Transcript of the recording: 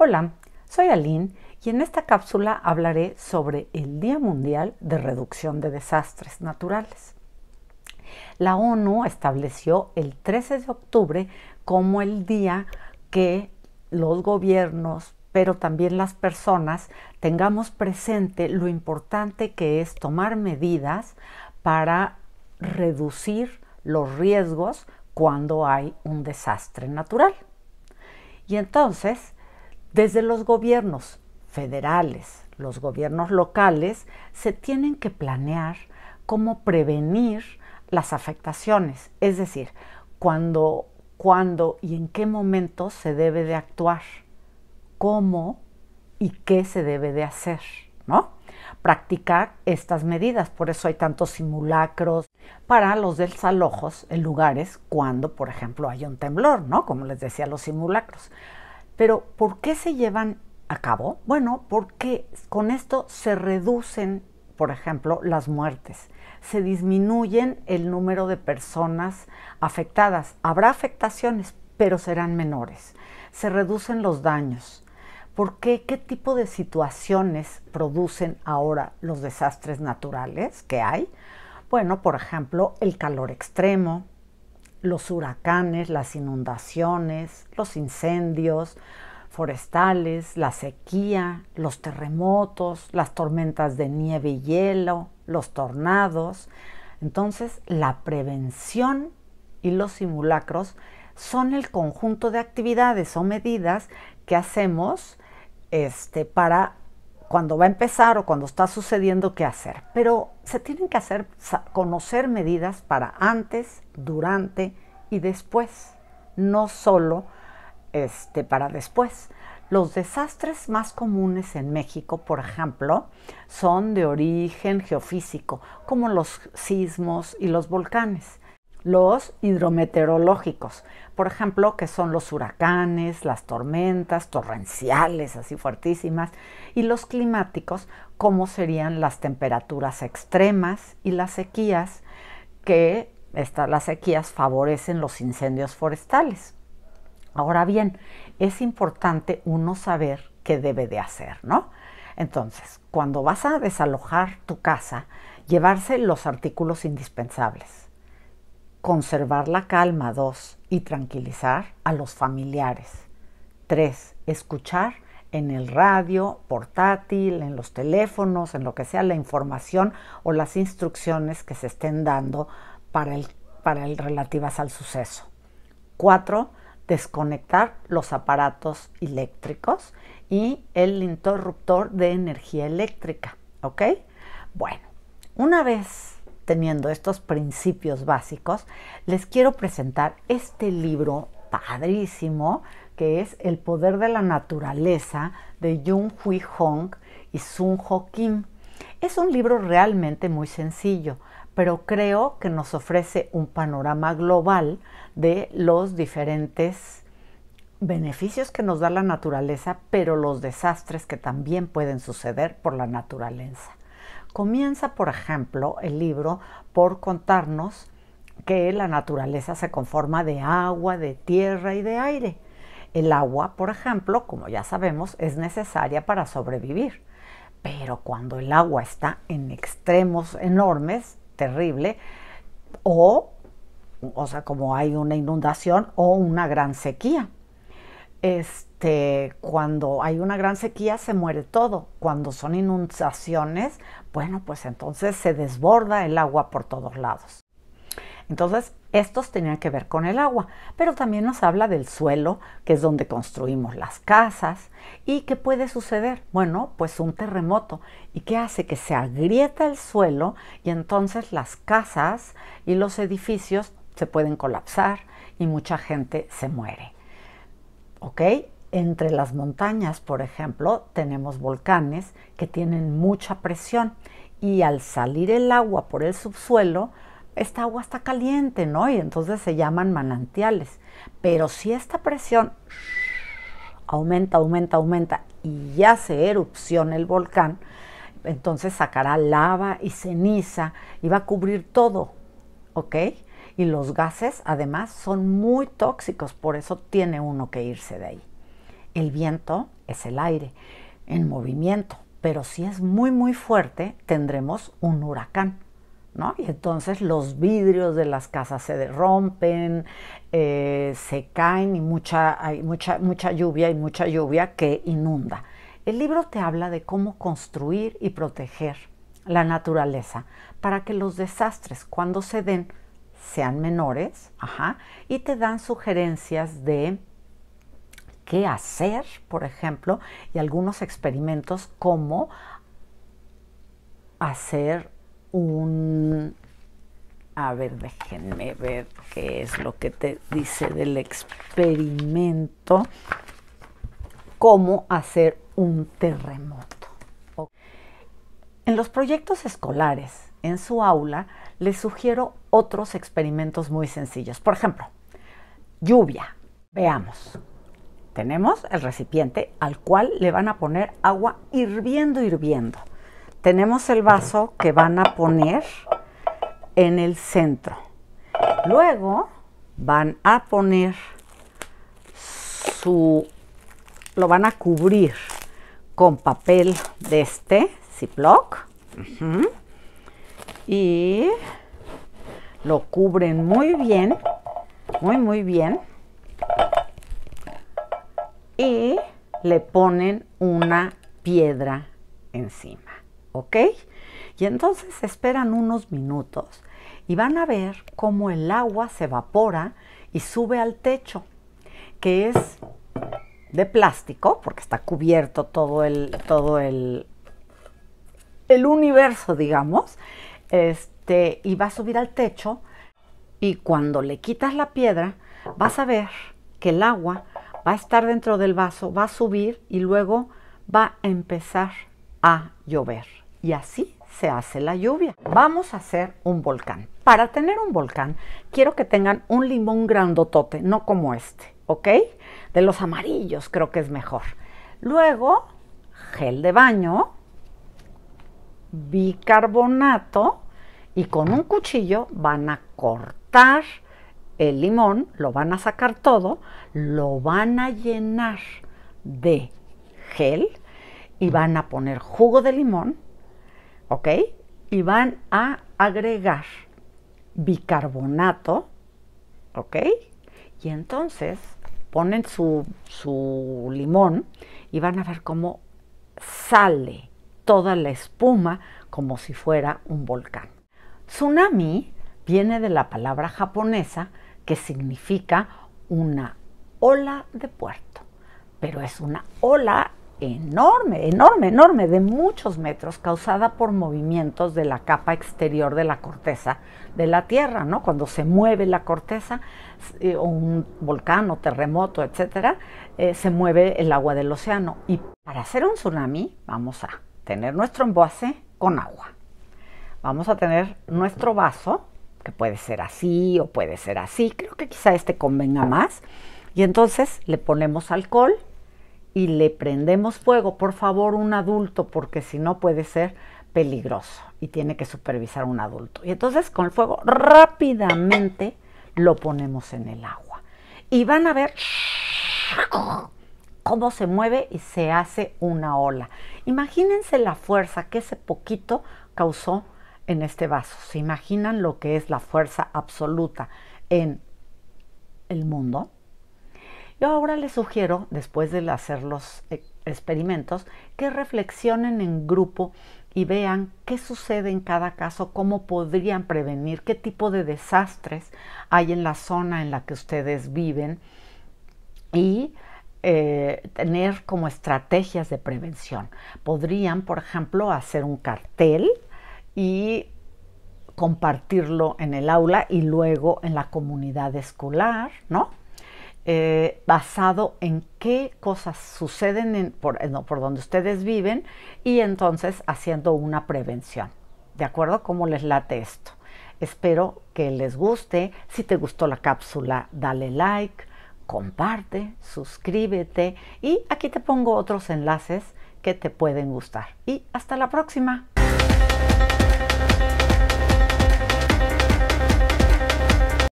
Hola, soy Aline y en esta cápsula hablaré sobre el Día Mundial de Reducción de Desastres Naturales. La ONU estableció el 13 de octubre como el día que los gobiernos, pero también las personas, tengamos presente lo importante que es tomar medidas para reducir los riesgos cuando hay un desastre natural. Y entonces, desde los gobiernos federales, los gobiernos locales, se tienen que planear cómo prevenir las afectaciones, es decir, cuándo, y en qué momento se debe de actuar, cómo y qué se debe de hacer, ¿no? Practicar estas medidas, por eso hay tantos simulacros para los desalojos en lugares cuando, por ejemplo, hay un temblor, ¿no? Como les decía, los simulacros. Pero ¿por qué se llevan a cabo? Bueno, porque con esto se reducen, por ejemplo, las muertes, se disminuyen el número de personas afectadas. Habrá afectaciones, pero serán menores. Se reducen los daños. ¿Por qué? ¿Qué tipo de situaciones producen ahora los desastres naturales que hay? Bueno, por ejemplo, el calor extremo, los huracanes, las inundaciones, los incendios forestales, la sequía, los terremotos, las tormentas de nieve y hielo, los tornados. Entonces, la prevención y los simulacros son el conjunto de actividades o medidas que hacemos este, para cuando va a empezar o cuando está sucediendo qué hacer. Pero se tienen que hacer conocer medidas para antes, durante y después, no solo este, para después. Los desastres más comunes en México, por ejemplo, son de origen geofísico, como los sismos y los volcanes los hidrometeorológicos, por ejemplo, que son los huracanes, las tormentas torrenciales, así fuertísimas, y los climáticos, como serían las temperaturas extremas y las sequías, que las sequías favorecen los incendios forestales. Ahora bien, es importante uno saber qué debe de hacer, ¿no? Entonces, cuando vas a desalojar tu casa, llevarse los artículos indispensables Conservar la calma. dos Y tranquilizar a los familiares. 3. Escuchar en el radio, portátil, en los teléfonos, en lo que sea la información o las instrucciones que se estén dando para el, para el relativas al suceso. 4. Desconectar los aparatos eléctricos y el interruptor de energía eléctrica. ¿Ok? Bueno, una vez teniendo estos principios básicos, les quiero presentar este libro padrísimo que es El poder de la naturaleza de Jung Hui Hong y Sun Ho Kim. Es un libro realmente muy sencillo, pero creo que nos ofrece un panorama global de los diferentes beneficios que nos da la naturaleza, pero los desastres que también pueden suceder por la naturaleza. Comienza, por ejemplo, el libro por contarnos que la naturaleza se conforma de agua, de tierra y de aire. El agua, por ejemplo, como ya sabemos, es necesaria para sobrevivir. Pero cuando el agua está en extremos enormes, terrible, o, o sea, como hay una inundación o una gran sequía este, cuando hay una gran sequía se muere todo. Cuando son inundaciones, bueno, pues entonces se desborda el agua por todos lados. Entonces, estos tenían que ver con el agua, pero también nos habla del suelo, que es donde construimos las casas. ¿Y qué puede suceder? Bueno, pues un terremoto. ¿Y qué hace? Que se agrieta el suelo y entonces las casas y los edificios se pueden colapsar y mucha gente se muere. ¿ok? Entre las montañas, por ejemplo, tenemos volcanes que tienen mucha presión y al salir el agua por el subsuelo, esta agua está caliente, ¿no? Y entonces se llaman manantiales. Pero si esta presión aumenta, aumenta, aumenta y ya se erupciona el volcán, entonces sacará lava y ceniza y va a cubrir todo, ¿ok? y los gases además son muy tóxicos, por eso tiene uno que irse de ahí. El viento es el aire en movimiento, pero si es muy muy fuerte tendremos un huracán. ¿No? Y entonces los vidrios de las casas se rompen, eh, se caen y mucha, hay mucha, mucha lluvia y mucha lluvia que inunda. El libro te habla de cómo construir y proteger la naturaleza para que los desastres, cuando se den, sean menores, ajá, y te dan sugerencias de qué hacer, por ejemplo, y algunos experimentos como hacer un... A ver, déjenme ver qué es lo que te dice del experimento, cómo hacer un terremoto. En los proyectos escolares, en su aula, les sugiero otros experimentos muy sencillos. Por ejemplo, lluvia. Veamos. Tenemos el recipiente al cual le van a poner agua hirviendo, hirviendo. Tenemos el vaso que van a poner en el centro. Luego van a poner su... lo van a cubrir con papel de este Ziploc. Y lo cubren muy bien, muy muy bien. Y le ponen una piedra encima, ¿ok? Y entonces esperan unos minutos y van a ver cómo el agua se evapora y sube al techo, que es de plástico, porque está cubierto todo el, todo el, el universo, digamos, este, y va a subir al techo y cuando le quitas la piedra, vas a ver que el agua va a estar dentro del vaso, va a subir y luego va a empezar a llover. Y así se hace la lluvia. Vamos a hacer un volcán. Para tener un volcán, quiero que tengan un limón grandotote, no como este, ¿ok? De los amarillos creo que es mejor. Luego, gel de baño, bicarbonato y con un cuchillo van a cortar el limón, lo van a sacar todo, lo van a llenar de gel y van a poner jugo de limón, ¿ok? Y van a agregar bicarbonato, ¿ok? Y entonces ponen su, su limón y van a ver cómo sale toda la espuma como si fuera un volcán. Tsunami viene de la palabra japonesa que significa una ola de puerto, pero es una ola enorme, enorme, enorme, de muchos metros, causada por movimientos de la capa exterior de la corteza de la Tierra, ¿no? Cuando se mueve la corteza, eh, un volcán o terremoto, etcétera, eh, se mueve el agua del océano. Y para hacer un tsunami, vamos a tener nuestro envase con agua. Vamos a tener nuestro vaso, que puede ser así o puede ser así, creo que quizá este convenga más. Y entonces le ponemos alcohol y le prendemos fuego, por favor, un adulto, porque si no puede ser peligroso y tiene que supervisar un adulto. Y entonces con el fuego rápidamente lo ponemos en el agua. Y van a ver cómo se mueve y se hace una ola. Imagínense la fuerza que ese poquito causó en este vaso. ¿Se imaginan lo que es la fuerza absoluta en el mundo? Yo ahora les sugiero, después de hacer los eh, experimentos, que reflexionen en grupo y vean qué sucede en cada caso, cómo podrían prevenir, qué tipo de desastres hay en la zona en la que ustedes viven y eh, tener como estrategias de prevención. Podrían, por ejemplo, hacer un cartel y compartirlo en el aula y luego en la comunidad escolar, ¿no? Eh, basado en qué cosas suceden por, eh, por donde ustedes viven y entonces haciendo una prevención. ¿De acuerdo? ¿Cómo les late esto? Espero que les guste. Si te gustó la cápsula, dale like comparte, suscríbete y aquí te pongo otros enlaces que te pueden gustar. Y hasta la próxima.